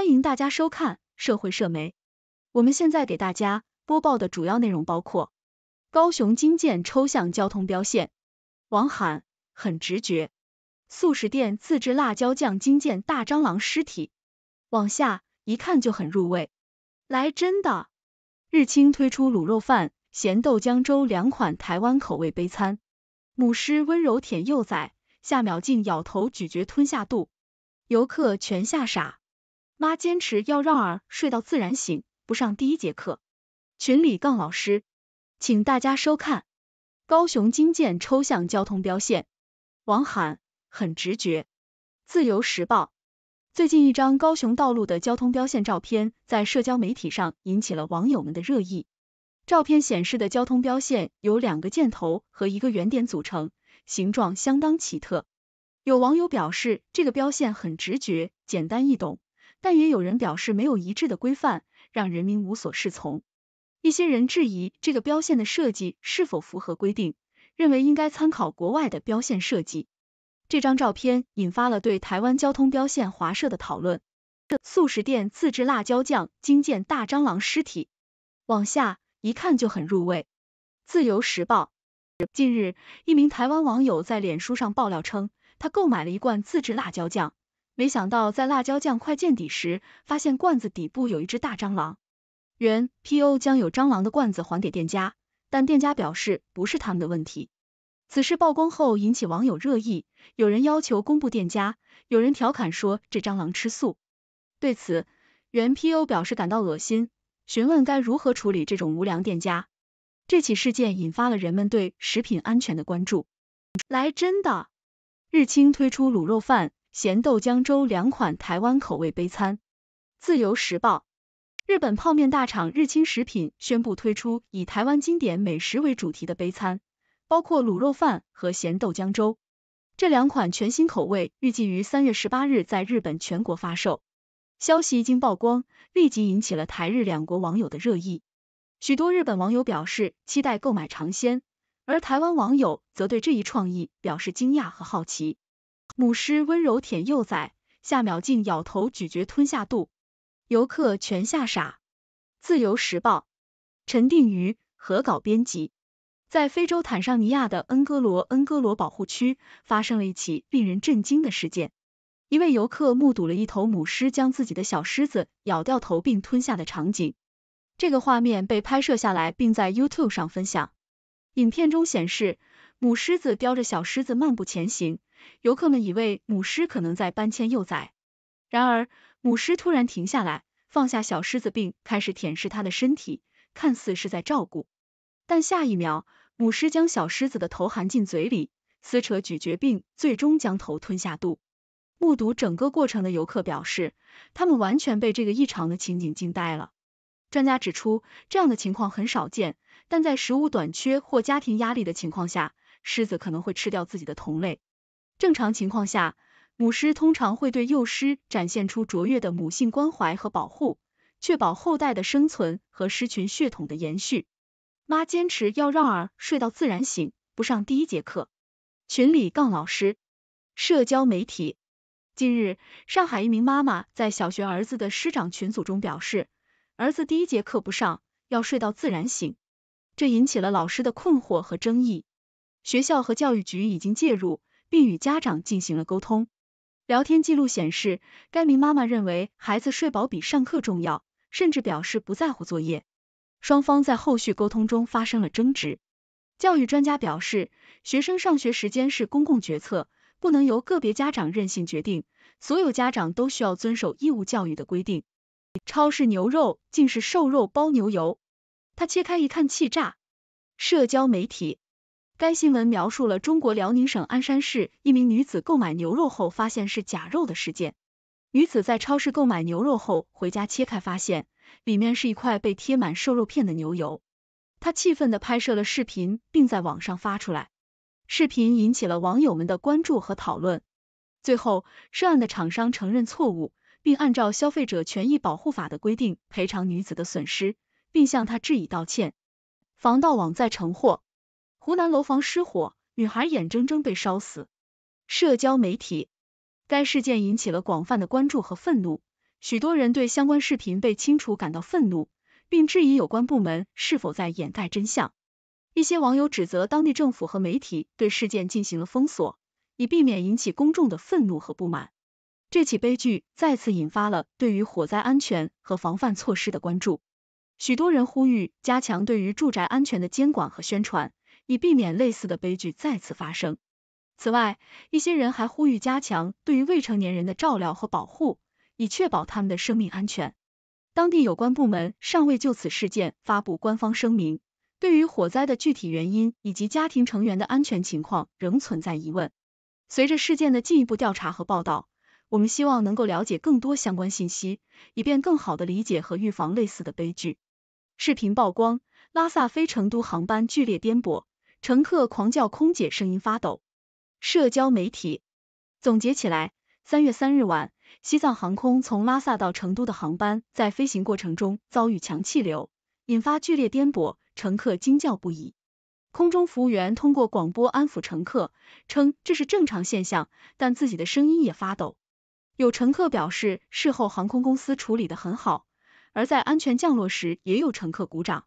欢迎大家收看社会社媒。我们现在给大家播报的主要内容包括：高雄金剑抽象交通标线，王喊很直觉；素食店自制辣椒酱金剑大蟑螂尸体，往下一看就很入味。来真的，日清推出卤肉饭、咸豆浆粥两款台湾口味杯餐。母狮温柔舔幼崽，下秒竟咬头咀嚼吞下肚，游客全吓傻。妈坚持要让儿睡到自然醒，不上第一节课。群里杠老师，请大家收看。高雄金剑抽象交通标线，王涵很直觉。自由时报最近一张高雄道路的交通标线照片，在社交媒体上引起了网友们的热议。照片显示的交通标线由两个箭头和一个圆点组成，形状相当奇特。有网友表示，这个标线很直觉，简单易懂。但也有人表示没有一致的规范，让人民无所适从。一些人质疑这个标线的设计是否符合规定，认为应该参考国外的标线设计。这张照片引发了对台湾交通标线华社的讨论。素食店自制辣椒酱惊见大蟑螂尸体，往下一看就很入味。自由时报近日，一名台湾网友在脸书上爆料称，他购买了一罐自制辣椒酱。没想到在辣椒酱快见底时，发现罐子底部有一只大蟑螂。原 P O 将有蟑螂的罐子还给店家，但店家表示不是他们的问题。此事曝光后引起网友热议，有人要求公布店家，有人调侃说这蟑螂吃素。对此，原 P O 表示感到恶心，询问该如何处理这种无良店家。这起事件引发了人们对食品安全的关注。来真的，日清推出卤肉饭。咸豆浆粥两款台湾口味杯餐，《自由时报》日本泡面大厂日清食品宣布推出以台湾经典美食为主题的杯餐，包括卤肉饭和咸豆浆粥。这两款全新口味预计于三月十八日在日本全国发售。消息一经曝光，立即引起了台日两国网友的热议。许多日本网友表示期待购买尝鲜，而台湾网友则对这一创意表示惊讶和好奇。母狮温柔舔幼崽，下秒竟咬头咀嚼吞下肚，游客全吓傻。自由时报，陈定瑜核稿编辑，在非洲坦桑尼亚的恩戈罗恩戈罗保护区发生了一起令人震惊的事件，一位游客目睹了一头母狮将自己的小狮子咬掉头并吞下的场景，这个画面被拍摄下来并在 YouTube 上分享。影片中显示。母狮子叼着小狮子漫步前行，游客们以为母狮可能在搬迁幼崽。然而，母狮突然停下来，放下小狮子，并开始舔舐它的身体，看似是在照顾。但下一秒，母狮将小狮子的头含进嘴里，撕扯、咀嚼，并最终将头吞下肚。目睹整个过程的游客表示，他们完全被这个异常的情景惊呆了。专家指出，这样的情况很少见，但在食物短缺或家庭压力的情况下。狮子可能会吃掉自己的同类。正常情况下，母狮通常会对幼狮展现出卓越的母性关怀和保护，确保后代的生存和狮群血统的延续。妈坚持要让儿睡到自然醒，不上第一节课。群里杠老师，社交媒体。近日，上海一名妈妈在小学儿子的师长群组中表示，儿子第一节课不上，要睡到自然醒，这引起了老师的困惑和争议。学校和教育局已经介入，并与家长进行了沟通。聊天记录显示，该名妈妈认为孩子睡饱比上课重要，甚至表示不在乎作业。双方在后续沟通中发生了争执。教育专家表示，学生上学时间是公共决策，不能由个别家长任性决定，所有家长都需要遵守义务教育的规定。超市牛肉竟是瘦肉包牛油，他切开一看气炸。社交媒体。该新闻描述了中国辽宁省鞍山市一名女子购买牛肉后发现是假肉的事件。女子在超市购买牛肉后，回家切开发现里面是一块被贴满瘦肉片的牛油。她气愤的拍摄了视频，并在网上发出来。视频引起了网友们的关注和讨论。最后，涉案的厂商承认错误，并按照《消费者权益保护法》的规定赔偿女子的损失，并向她致以道歉。防盗网在成货。湖南楼房失火，女孩眼睁睁被烧死。社交媒体该事件引起了广泛的关注和愤怒，许多人对相关视频被清除感到愤怒，并质疑有关部门是否在掩盖真相。一些网友指责当地政府和媒体对事件进行了封锁，以避免引起公众的愤怒和不满。这起悲剧再次引发了对于火灾安全和防范措施的关注，许多人呼吁加强对于住宅安全的监管和宣传。以避免类似的悲剧再次发生。此外，一些人还呼吁加强对于未成年人的照料和保护，以确保他们的生命安全。当地有关部门尚未就此事件发布官方声明，对于火灾的具体原因以及家庭成员的安全情况仍存在疑问。随着事件的进一步调查和报道，我们希望能够了解更多相关信息，以便更好的理解和预防类似的悲剧。视频曝光：拉萨飞成都航班剧烈颠簸。乘客狂叫，空姐声音发抖。社交媒体总结起来：三月三日晚，西藏航空从拉萨到成都的航班在飞行过程中遭遇强气流，引发剧烈颠簸，乘客惊叫不已。空中服务员通过广播安抚乘客，称这是正常现象，但自己的声音也发抖。有乘客表示，事后航空公司处理的很好，而在安全降落时，也有乘客鼓掌。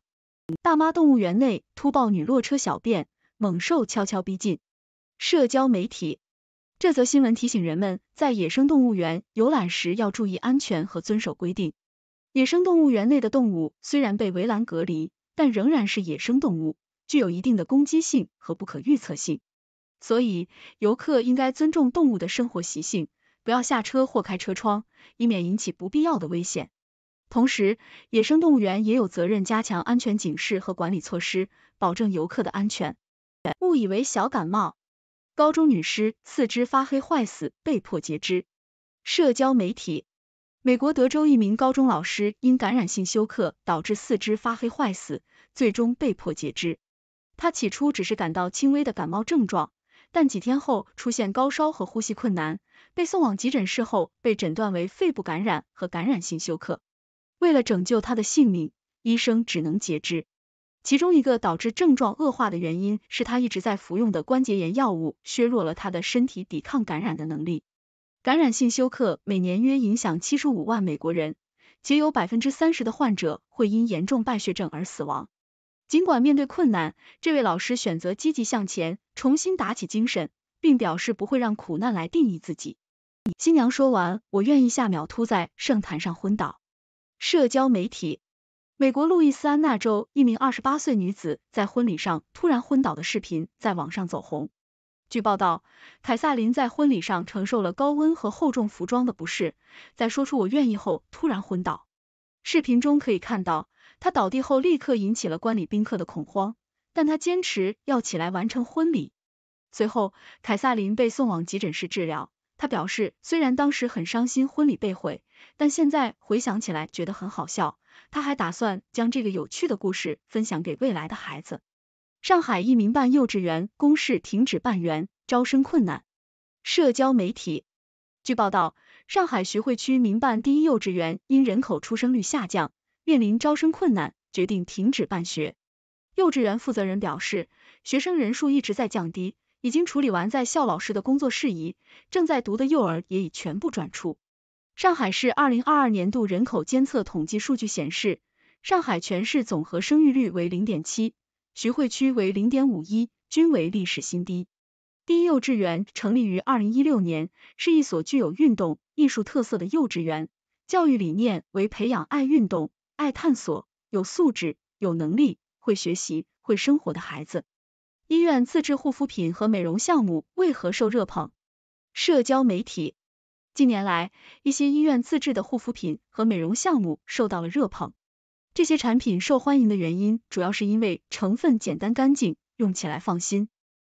大妈动物园内突爆女落车小便，猛兽悄悄逼近。社交媒体这则新闻提醒人们，在野生动物园游览时要注意安全和遵守规定。野生动物园内的动物虽然被围栏隔离，但仍然是野生动物，具有一定的攻击性和不可预测性。所以游客应该尊重动物的生活习性，不要下车或开车窗，以免引起不必要的危险。同时，野生动物园也有责任加强安全警示和管理措施，保证游客的安全。误以为小感冒，高中女尸四肢发黑坏死，被迫截肢。社交媒体：美国德州一名高中老师因感染性休克导致四肢发黑坏死，最终被迫截肢。他起初只是感到轻微的感冒症状，但几天后出现高烧和呼吸困难，被送往急诊室后被诊断为肺部感染和感染性休克。为了拯救他的性命，医生只能截肢。其中一个导致症状恶化的原因是他一直在服用的关节炎药物削弱了他的身体抵抗感染的能力。感染性休克每年约影响七十五万美国人，且有百分之三十的患者会因严重败血症而死亡。尽管面对困难，这位老师选择积极向前，重新打起精神，并表示不会让苦难来定义自己。新娘说完，我愿意下秒突在圣坛上昏倒。社交媒体，美国路易斯安那州一名二十八岁女子在婚礼上突然昏倒的视频在网上走红。据报道，凯瑟琳在婚礼上承受了高温和厚重服装的不适，在说出“我愿意”后突然昏倒。视频中可以看到，她倒地后立刻引起了观礼宾客的恐慌，但她坚持要起来完成婚礼。随后，凯瑟琳被送往急诊室治疗。他表示，虽然当时很伤心，婚礼被毁，但现在回想起来觉得很好笑。他还打算将这个有趣的故事分享给未来的孩子。上海一民办幼稚园公示停止办园，招生困难。社交媒体：据报道，上海徐汇区民办第一幼稚园因人口出生率下降，面临招生困难，决定停止办学。幼稚园负责人表示，学生人数一直在降低。已经处理完在校老师的工作事宜，正在读的幼儿也已全部转出。上海市二零二二年度人口监测统计数据显示，上海全市总和生育率为零点七，徐汇区为零点五一，均为历史新低。第一幼稚园成立于二零一六年，是一所具有运动、艺术特色的幼稚园，教育理念为培养爱运动、爱探索、有素质、有能力、会学习、会生活的孩子。医院自制护肤品和美容项目为何受热捧？社交媒体近年来，一些医院自制的护肤品和美容项目受到了热捧。这些产品受欢迎的原因主要是因为成分简单干净，用起来放心。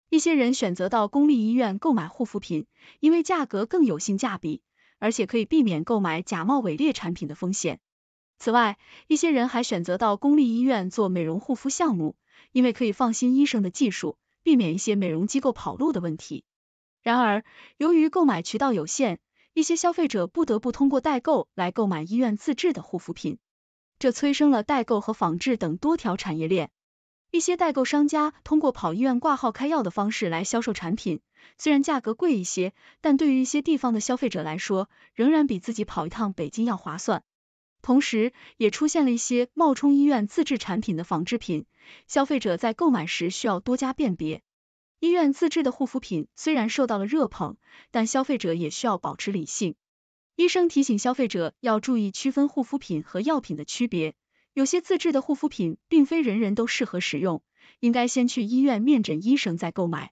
一些人选择到公立医院购买护肤品，因为价格更有性价比，而且可以避免购买假冒伪劣产品的风险。此外，一些人还选择到公立医院做美容护肤项目。因为可以放心医生的技术，避免一些美容机构跑路的问题。然而，由于购买渠道有限，一些消费者不得不通过代购来购买医院自制的护肤品，这催生了代购和仿制等多条产业链。一些代购商家通过跑医院挂号开药的方式来销售产品，虽然价格贵一些，但对于一些地方的消费者来说，仍然比自己跑一趟北京要划算。同时，也出现了一些冒充医院自制产品的仿制品，消费者在购买时需要多加辨别。医院自制的护肤品虽然受到了热捧，但消费者也需要保持理性。医生提醒消费者要注意区分护肤品和药品的区别，有些自制的护肤品并非人人都适合使用，应该先去医院面诊医生再购买。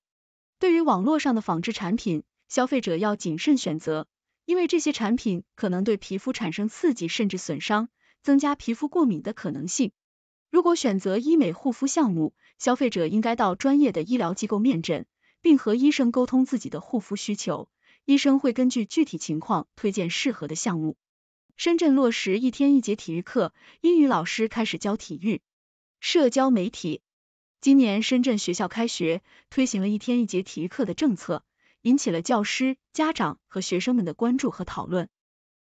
对于网络上的仿制产品，消费者要谨慎选择。因为这些产品可能对皮肤产生刺激甚至损伤，增加皮肤过敏的可能性。如果选择医美护肤项目，消费者应该到专业的医疗机构面诊，并和医生沟通自己的护肤需求，医生会根据具体情况推荐适合的项目。深圳落实一天一节体育课，英语老师开始教体育。社交媒体，今年深圳学校开学推行了一天一节体育课的政策。引起了教师、家长和学生们的关注和讨论。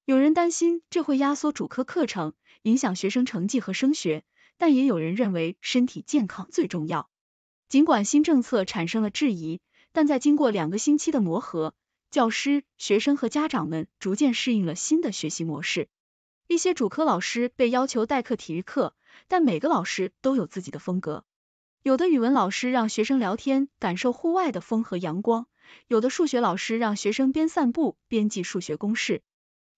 有人担心这会压缩主科课程，影响学生成绩和升学，但也有人认为身体健康最重要。尽管新政策产生了质疑，但在经过两个星期的磨合，教师、学生和家长们逐渐适应了新的学习模式。一些主科老师被要求代课体育课，但每个老师都有自己的风格。有的语文老师让学生聊天，感受户外的风和阳光。有的数学老师让学生边散步边记数学公式，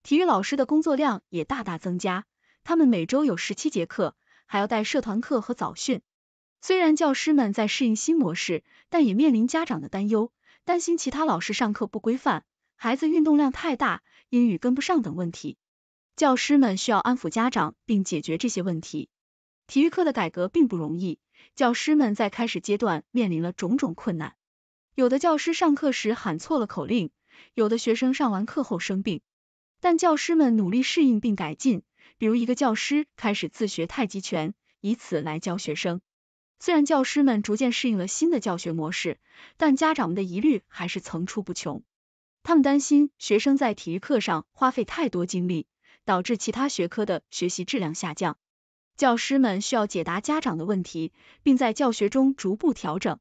体育老师的工作量也大大增加，他们每周有十七节课，还要带社团课和早训。虽然教师们在适应新模式，但也面临家长的担忧，担心其他老师上课不规范，孩子运动量太大，英语跟不上等问题。教师们需要安抚家长，并解决这些问题。体育课的改革并不容易，教师们在开始阶段面临了种种困难。有的教师上课时喊错了口令，有的学生上完课后生病。但教师们努力适应并改进，比如一个教师开始自学太极拳，以此来教学生。虽然教师们逐渐适应了新的教学模式，但家长们的疑虑还是层出不穷。他们担心学生在体育课上花费太多精力，导致其他学科的学习质量下降。教师们需要解答家长的问题，并在教学中逐步调整。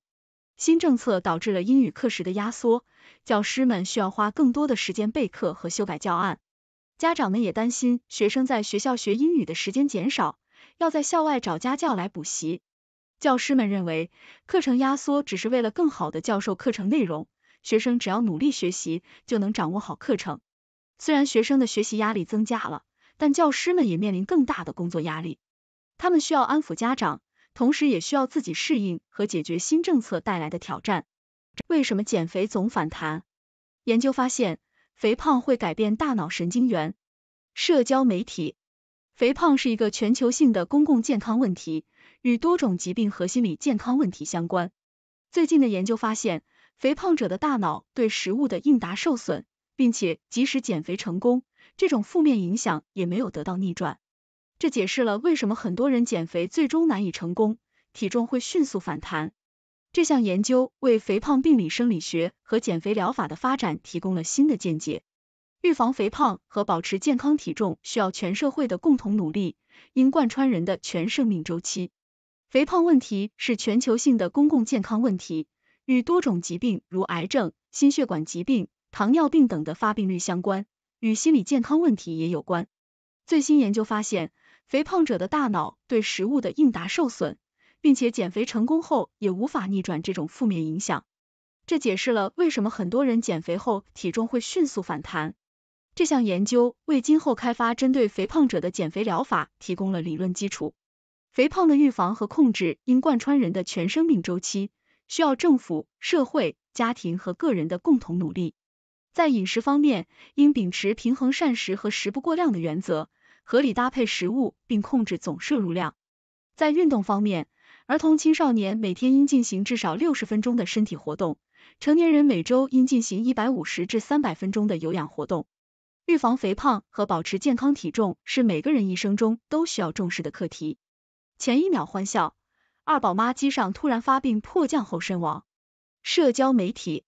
新政策导致了英语课时的压缩，教师们需要花更多的时间备课和修改教案。家长们也担心学生在学校学英语的时间减少，要在校外找家教来补习。教师们认为，课程压缩只是为了更好的教授课程内容，学生只要努力学习就能掌握好课程。虽然学生的学习压力增加了，但教师们也面临更大的工作压力，他们需要安抚家长。同时，也需要自己适应和解决新政策带来的挑战。为什么减肥总反弹？研究发现，肥胖会改变大脑神经元。社交媒体，肥胖是一个全球性的公共健康问题，与多种疾病和心理健康问题相关。最近的研究发现，肥胖者的大脑对食物的应答受损，并且即使减肥成功，这种负面影响也没有得到逆转。这解释了为什么很多人减肥最终难以成功，体重会迅速反弹。这项研究为肥胖病理生理学和减肥疗法的发展提供了新的见解。预防肥胖和保持健康体重需要全社会的共同努力，应贯穿人的全生命周期。肥胖问题是全球性的公共健康问题，与多种疾病如癌症、心血管疾病、糖尿病等的发病率相关，与心理健康问题也有关。最新研究发现。肥胖者的大脑对食物的应答受损，并且减肥成功后也无法逆转这种负面影响。这解释了为什么很多人减肥后体重会迅速反弹。这项研究为今后开发针对肥胖者的减肥疗法提供了理论基础。肥胖的预防和控制应贯穿人的全生命周期，需要政府、社会、家庭和个人的共同努力。在饮食方面，应秉持平衡膳食和食不过量的原则。合理搭配食物，并控制总摄入量。在运动方面，儿童青少年每天应进行至少六十分钟的身体活动，成年人每周应进行一百五十至三百分钟的有氧活动。预防肥胖和保持健康体重是每个人一生中都需要重视的课题。前一秒欢笑，二宝妈机上突然发病，迫降后身亡。社交媒体。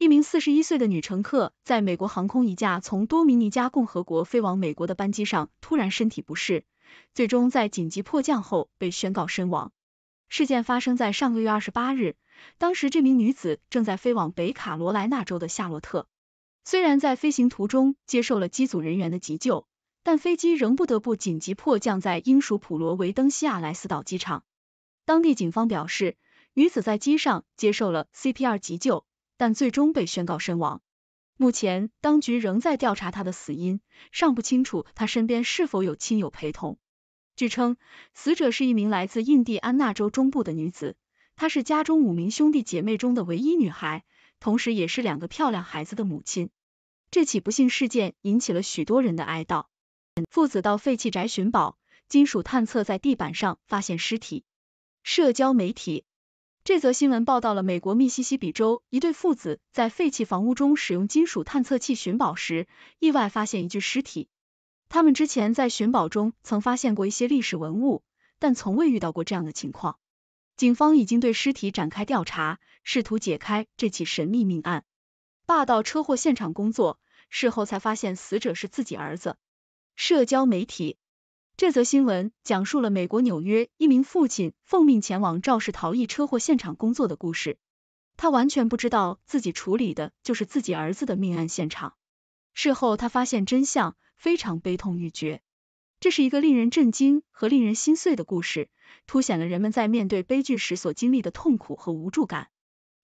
一名四十一岁的女乘客在美国航空一架从多米尼加共和国飞往美国的班机上突然身体不适，最终在紧急迫降后被宣告身亡。事件发生在上个月二十八日，当时这名女子正在飞往北卡罗来纳州的夏洛特。虽然在飞行途中接受了机组人员的急救，但飞机仍不得不紧急迫降在英属普罗维登西亚莱斯岛机场。当地警方表示，女子在机上接受了 CPR 急救。但最终被宣告身亡。目前，当局仍在调查他的死因，尚不清楚他身边是否有亲友陪同。据称，死者是一名来自印第安纳州中部的女子，她是家中五名兄弟姐妹中的唯一女孩，同时也是两个漂亮孩子的母亲。这起不幸事件引起了许多人的哀悼。父子到废弃宅寻宝，金属探测在地板上发现尸体。社交媒体。这则新闻报道了美国密西西比州一对父子在废弃房屋中使用金属探测器寻宝时，意外发现一具尸体。他们之前在寻宝中曾发现过一些历史文物，但从未遇到过这样的情况。警方已经对尸体展开调查，试图解开这起神秘命案。霸道车祸现场工作，事后才发现死者是自己儿子。社交媒体。这则新闻讲述了美国纽约一名父亲奉命前往肇事逃逸车祸现场工作的故事。他完全不知道自己处理的就是自己儿子的命案现场。事后，他发现真相，非常悲痛欲绝。这是一个令人震惊和令人心碎的故事，凸显了人们在面对悲剧时所经历的痛苦和无助感。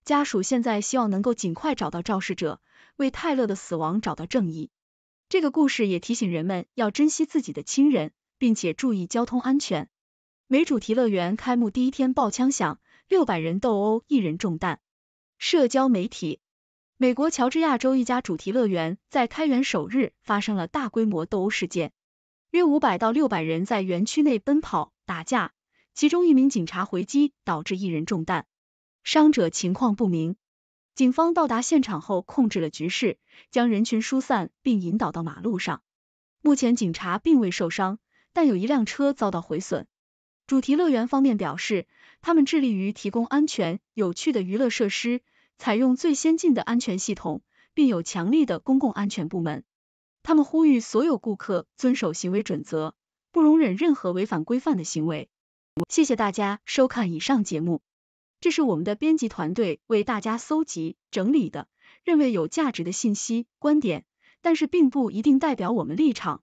家属现在希望能够尽快找到肇事者，为泰勒的死亡找到正义。这个故事也提醒人们要珍惜自己的亲人。并且注意交通安全。美主题乐园开幕第一天爆枪响，六百人斗殴，一人中弹。社交媒体：美国乔治亚州一家主题乐园在开园首日发生了大规模斗殴事件，约五百到六百人在园区内奔跑打架，其中一名警察回击导致一人中弹，伤者情况不明。警方到达现场后控制了局势，将人群疏散并引导到马路上。目前警察并未受伤。但有一辆车遭到毁损。主题乐园方面表示，他们致力于提供安全、有趣的娱乐设施，采用最先进的安全系统，并有强力的公共安全部门。他们呼吁所有顾客遵守行为准则，不容忍任何违反规范的行为。谢谢大家收看以上节目。这是我们的编辑团队为大家搜集整理的，认为有价值的信息、观点，但是并不一定代表我们立场。